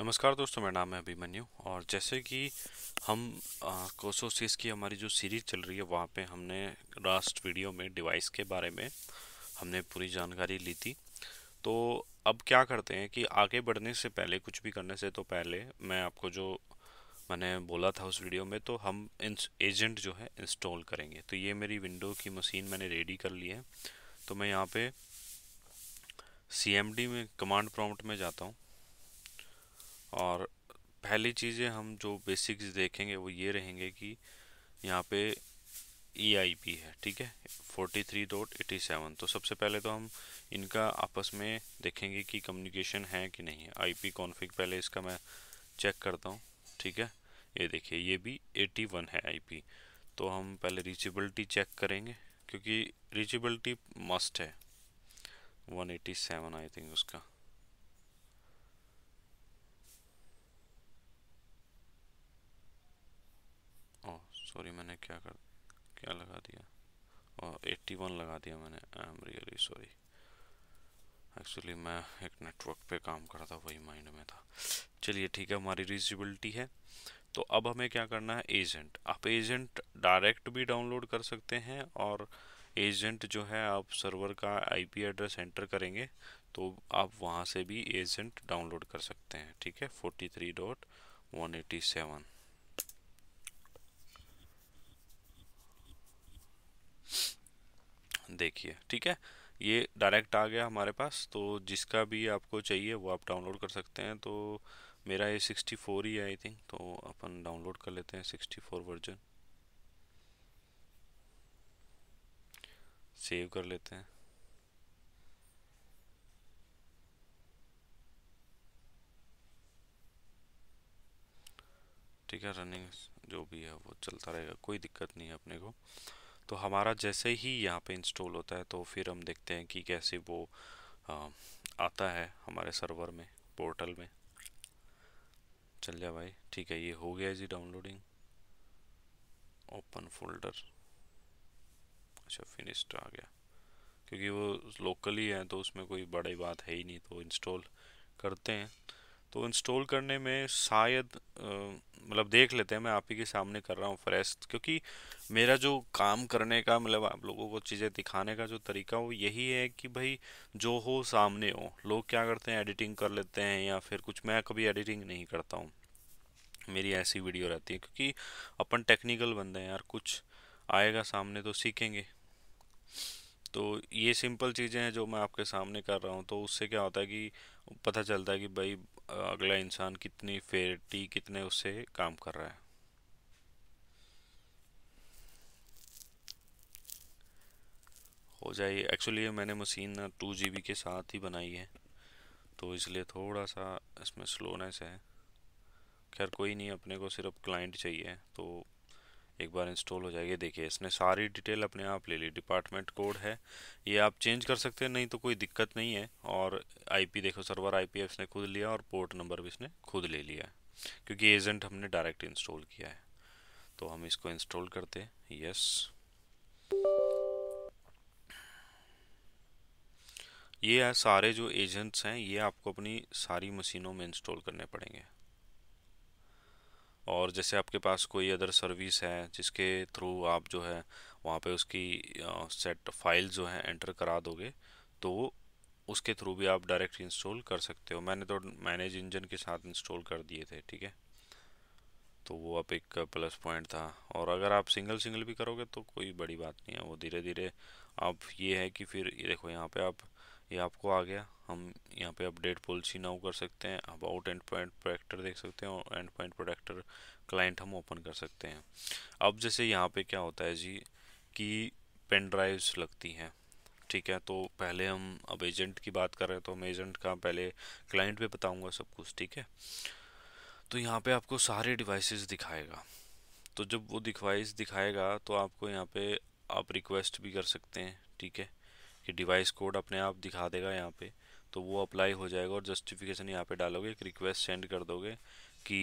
नमस्कार दोस्तों मेरा नाम है अभिमन्यु और जैसे कि हम कोसोसिस की हमारी जो सीरीज चल रही है वहाँ पे हमने लास्ट वीडियो में डिवाइस के बारे में हमने पूरी जानकारी ली थी तो अब क्या करते हैं कि आगे बढ़ने से पहले कुछ भी करने से तो पहले मैं आपको जो मैंने बोला था उस वीडियो में तो हम एजेंट जो है इंस्टॉल करेंगे तो ये मेरी विंडो की मशीन मैंने रेडी कर ली है तो मैं यहाँ पर सी में कमांड प्रॉम्प्ट में जाता हूँ और पहली चीज़ें हम जो बेसिक्स देखेंगे वो ये रहेंगे कि यहाँ पे ई आई पी है ठीक है forty three dot eighty seven तो सबसे पहले तो हम इनका आपस में देखेंगे कि कम्युनिकेशन है कि नहीं है आई पी कॉन्फिक पहले इसका मैं चेक करता हूँ ठीक है ये देखिए ये भी एटी वन है आई पी तो हम पहले रीचेबिलिटी चेक करेंगे क्योंकि रीचेबिलिटी मस्ट है one eighty seven I think उसका सॉरी मैंने क्या कर क्या लगा दिया और oh, वन लगा दिया मैंने I am really sorry actually मैं एक नेटवर्क पे काम कर रहा था वही माइंड में था चलिए ठीक है हमारी रिजिबिलिटी है तो अब हमें क्या करना है एजेंट आप एजेंट डायरेक्ट भी डाउनलोड कर सकते हैं और एजेंट जो है आप सर्वर का आईपी एड्रेस एंटर करेंगे तो आप वहाँ से भी एजेंट डाउनलोड कर सकते हैं ठीक है forty three dot one eighty seven देखिए ठीक है ये डायरेक्ट आ गया हमारे पास तो जिसका भी आपको चाहिए वो आप डाउनलोड कर सकते हैं तो मेरा ये सिक्सटी फोर ही है आई थिंक तो अपन डाउनलोड कर लेते हैं सिक्सटी फोर वर्जन सेव कर लेते हैं ठीक है रनिंग जो भी है वो चलता रहेगा कोई दिक्कत नहीं है अपने को तो हमारा जैसे ही यहाँ पे इंस्टॉल होता है तो फिर हम देखते हैं कि कैसे वो आ, आता है हमारे सर्वर में पोर्टल में चल जा भाई ठीक है ये हो गया जी डाउनलोडिंग ओपन फोल्डर अच्छा फिनिश्ड आ गया क्योंकि वो लोकली है तो उसमें कोई बड़ी बात है ही नहीं तो इंस्टॉल करते हैं तो इंस्टॉल करने में शायद मतलब देख लेते हैं मैं आप ही के सामने कर रहा हूँ फ्रेश क्योंकि मेरा जो काम करने का मतलब आप लोगों को चीज़ें दिखाने का जो तरीका वो यही है कि भाई जो हो सामने हो लोग क्या करते हैं एडिटिंग कर लेते हैं या फिर कुछ मैं कभी एडिटिंग नहीं करता हूँ मेरी ऐसी वीडियो रहती है क्योंकि अपन टेक्निकल बंदे हैं यार कुछ आएगा सामने तो सीखेंगे तो ये सिंपल चीज़ें हैं जो मैं आपके सामने कर रहा हूँ तो उससे क्या होता है कि पता चलता है कि भाई अगला इंसान कितनी फेटी कितने उससे काम कर रहा है हो जाए एक्चुअली ये मैंने मशीन टू जी के साथ ही बनाई है तो इसलिए थोड़ा सा इसमें स्लोनेस है खैर कोई नहीं अपने को सिर्फ क्लाइंट चाहिए तो एक बार इंस्टॉल हो जाएगी देखिए इसने सारी डिटेल अपने आप ले ली डिपार्टमेंट कोड है ये आप चेंज कर सकते हैं नहीं तो कोई दिक्कत नहीं है और आईपी देखो सर्वर आईपी इसने खुद लिया और पोर्ट नंबर भी इसने खुद ले लिया है क्योंकि एजेंट हमने डायरेक्ट इंस्टॉल किया है तो हम इसको इंस्टॉल करते हैं यस ये सारे जो एजेंट्स हैं ये आपको अपनी सारी मशीनों में इंस्टॉल करने पड़ेंगे और जैसे आपके पास कोई अदर सर्विस है जिसके थ्रू आप जो है वहाँ पे उसकी सेट फाइल जो है एंटर करा दोगे तो उसके थ्रू भी आप डायरेक्ट इंस्टॉल कर सकते हो मैंने तो मैनेज इंजन के साथ इंस्टॉल कर दिए थे ठीक है तो वो अब एक प्लस पॉइंट था और अगर आप सिंगल सिंगल भी करोगे तो कोई बड़ी बात नहीं है वो धीरे धीरे आप ये है कि फिर ये देखो यहाँ पे आप ये आपको आ गया हम यहाँ पे अपडेट पॉलिसी नाउ कर सकते हैं अबाउट एंड पॉइंट प्रोडक्टर देख सकते हैं और एंड पॉइंट प्रोडक्टर क्लाइंट हम ओपन कर सकते हैं अब जैसे यहाँ पे क्या होता है जी कि पेन ड्राइव्स लगती हैं ठीक है तो पहले हम अब एजेंट की बात कर रहे हैं तो हम एजेंट का पहले क्लाइंट पर बताऊँगा सब कुछ ठीक है तो यहाँ पर आपको सारे डिवाइस दिखाएगा तो जब वो डिवाइस दिखाएगा तो आपको यहाँ पर आप रिक्वेस्ट भी कर सकते हैं ठीक है कि डिवाइस कोड अपने आप दिखा देगा यहाँ पे तो वो अप्लाई हो जाएगा और जस्टिफिकेशन यहाँ पे डालोगे एक रिक्वेस्ट सेंड कर दोगे कि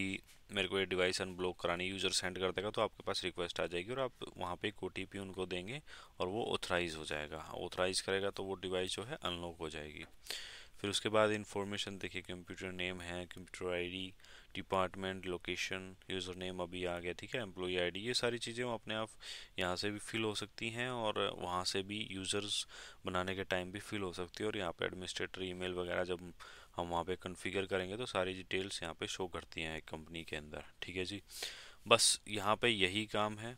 मेरे को ये डिवाइस अनब्लॉक करानी यूज़र सेंड कर देगा तो आपके पास रिक्वेस्ट आ जाएगी और आप वहाँ पे एक ओ उनको देंगे और वो ऑथराइज़ हो जाएगा ऑथराइज़ करेगा तो वो डिवाइस जो है अनलॉक हो जाएगी फिर उसके बाद इन्फॉर्मेशन देखिए कंप्यूटर नेम है computer ID department location user name अभी आ गया ठीक है एम्प्लॉई आईडी ये सारी चीज़ें अपने आप यहाँ से भी फिल हो सकती हैं और वहाँ से भी यूज़र्स बनाने के टाइम भी फिल हो सकती है और यहाँ पे एडमिनिस्ट्रेटर ईमेल वगैरह जब हम वहाँ पे कन्फिगर करेंगे तो सारी डिटेल्स यहाँ पे शो करती हैं कंपनी के अंदर ठीक है जी बस यहाँ पर यही काम है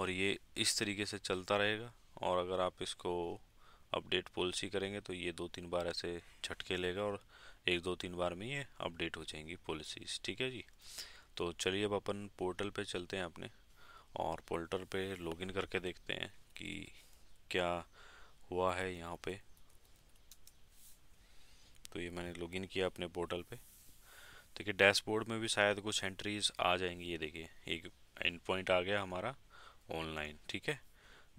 और ये इस तरीके से चलता रहेगा और अगर आप इसको अपडेट पॉलिसी करेंगे तो ये दो तीन बार ऐसे झटके लेगा और एक दो तीन बार में ये अपडेट हो जाएंगी पॉलिसीज़ ठीक है जी तो चलिए अब अपन पोर्टल पे चलते हैं अपने और पोर्टल पे लॉगिन करके देखते हैं कि क्या हुआ है यहाँ पे तो ये मैंने लॉगिन किया अपने पोर्टल पे देखिए डैशबोर्ड में भी शायद कुछ एंट्रीज आ जाएंगी ये देखिए एक एंड पॉइंट आ गया हमारा ऑनलाइन ठीक है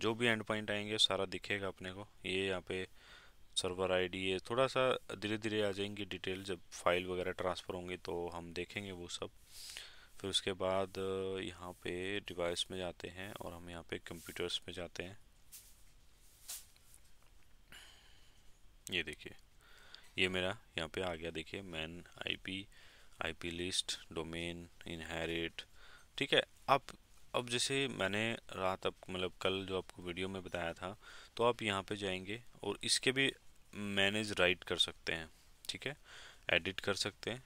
जो भी एंड पॉइंट आएंगे सारा दिखेगा अपने को ये यहाँ पे सर्वर आईडी है थोड़ा सा धीरे धीरे आ जाएंगी डिटेल जब फाइल वगैरह ट्रांसफ़र होंगे तो हम देखेंगे वो सब फिर उसके बाद यहाँ पे डिवाइस में जाते हैं और हम यहाँ पे कंप्यूटर्स में जाते हैं ये देखिए ये मेरा यहाँ पे आ गया देखिए main IP IP list domain inherit ठीक है आप अब जैसे मैंने रात अब मतलब कल जो आपको वीडियो में बताया था तो आप यहाँ पे जाएंगे और इसके भी मैनेज राइट कर सकते हैं ठीक है एडिट कर सकते हैं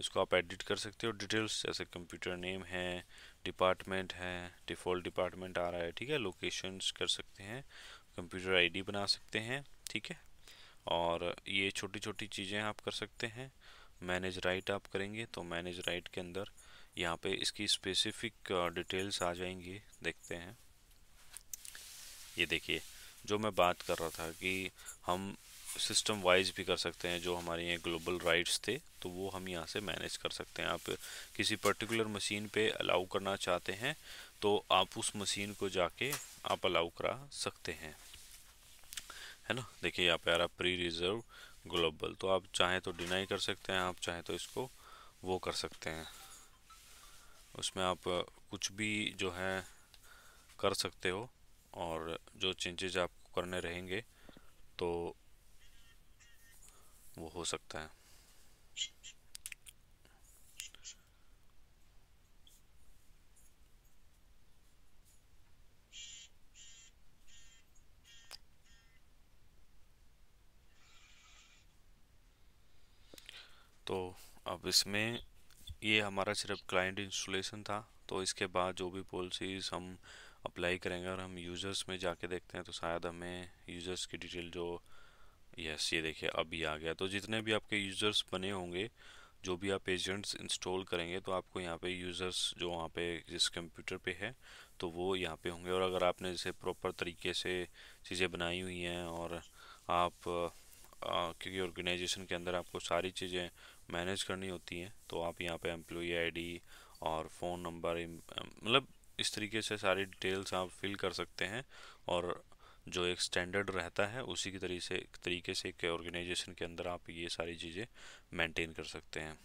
इसको आप एडिट कर सकते हो डिटेल्स जैसे कंप्यूटर नेम है डिपार्टमेंट है डिफ़ॉल्ट डिपार्टमेंट आ रहा है ठीक है लोकेशंस कर सकते हैं कंप्यूटर आईडी बना सकते हैं ठीक है और ये छोटी छोटी चीज़ें आप कर सकते हैं मैनेज राइट आप करेंगे तो मैनेज राइट के अंदर यहाँ पे इसकी स्पेसिफिक डिटेल्स uh, आ जाएंगी देखते हैं ये देखिए जो मैं बात कर रहा था कि हम सिस्टम वाइज भी कर सकते हैं जो हमारे यहाँ ग्लोबल राइट्स थे तो वो हम यहाँ से मैनेज कर सकते हैं आप किसी पर्टिकुलर मशीन पे अलाउ करना चाहते हैं तो आप उस मशीन को जाके आप अलाउ करा सकते हैं है ना देखिए यहाँ पे आ रहा प्री रिजर्व ग्लोबल तो आप चाहें तो डिनाई कर सकते हैं आप चाहें तो इसको वो कर सकते हैं उसमें आप कुछ भी जो है कर सकते हो और जो चेंजेज आपको करने रहेंगे तो वो हो सकता है तो अब इसमें ये हमारा सिर्फ क्लाइंट इंस्टॉलेशन था तो इसके बाद जो भी पॉलिसीज़ हम अप्लाई करेंगे और हम यूज़र्स में जाके देखते हैं तो शायद हमें यूज़र्स की डिटेल जो यस ये देखिए अभी आ गया तो जितने भी आपके यूज़र्स बने होंगे जो भी आप एजेंट्स इंस्टॉल करेंगे तो आपको यहाँ पे यूज़र्स जो वहाँ पे जिस कंप्यूटर पे है तो वो यहाँ पे होंगे और अगर आपने जैसे प्रॉपर तरीके से चीज़ें बनाई हुई हैं और आप आ, क्योंकि ऑर्गेनाइजेशन के अंदर आपको सारी चीज़ें मैनेज करनी होती हैं तो आप यहाँ पे एम्प्लॉई आईडी और फ़ोन नंबर मतलब इस तरीके से सारी डिटेल्स आप फिल कर सकते हैं और जो एक स्टैंडर्ड रहता है उसी की तरीके से तरीके से एक ऑर्गेनाइजेशन के अंदर आप ये सारी चीज़ें मेंटेन कर सकते हैं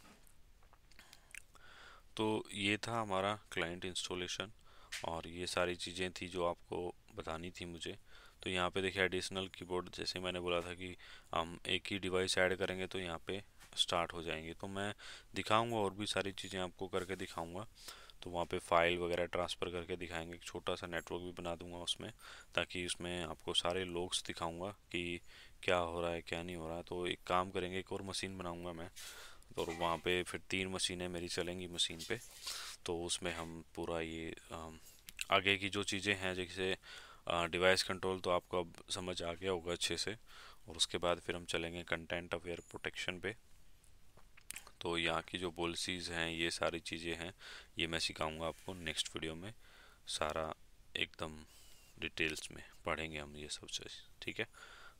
तो ये था हमारा क्लाइंट इंस्टॉलेशन और ये सारी चीज़ें थी जो आपको बतानी थी मुझे तो यहाँ पे देखिए एडिशनल कीबोर्ड जैसे मैंने बोला था कि हम एक ही डिवाइस ऐड करेंगे तो यहाँ पे स्टार्ट हो जाएंगे तो मैं दिखाऊंगा और भी सारी चीज़ें आपको करके दिखाऊंगा तो वहाँ पे फाइल वगैरह ट्रांसफ़र करके दिखाएंगे एक छोटा सा नेटवर्क भी बना दूंगा उसमें ताकि उसमें आपको सारे लोग्स दिखाऊंगा कि क्या हो रहा है क्या नहीं हो रहा है तो एक काम करेंगे एक और मशीन बनाऊंगा मैं तो और वहाँ पे फिर तीन मशीनें मेरी चलेंगी मशीन पे तो उसमें हम पूरा ये आगे की जो चीज़ें हैं जैसे डिवाइस कंट्रोल तो आपको अब समझ आ गया होगा अच्छे से और उसके बाद फिर हम चलेंगे कंटेंट अवेयर प्रोटेक्शन पे तो यहाँ की जो पॉलिसीज़ हैं ये सारी चीज़ें हैं ये मैं सिखाऊंगा आपको नेक्स्ट वीडियो में सारा एकदम डिटेल्स में पढ़ेंगे हम ये सब चीज़ ठीक है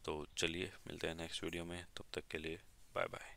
तो चलिए मिलते हैं नेक्स्ट वीडियो में तब तक के लिए बाय बाय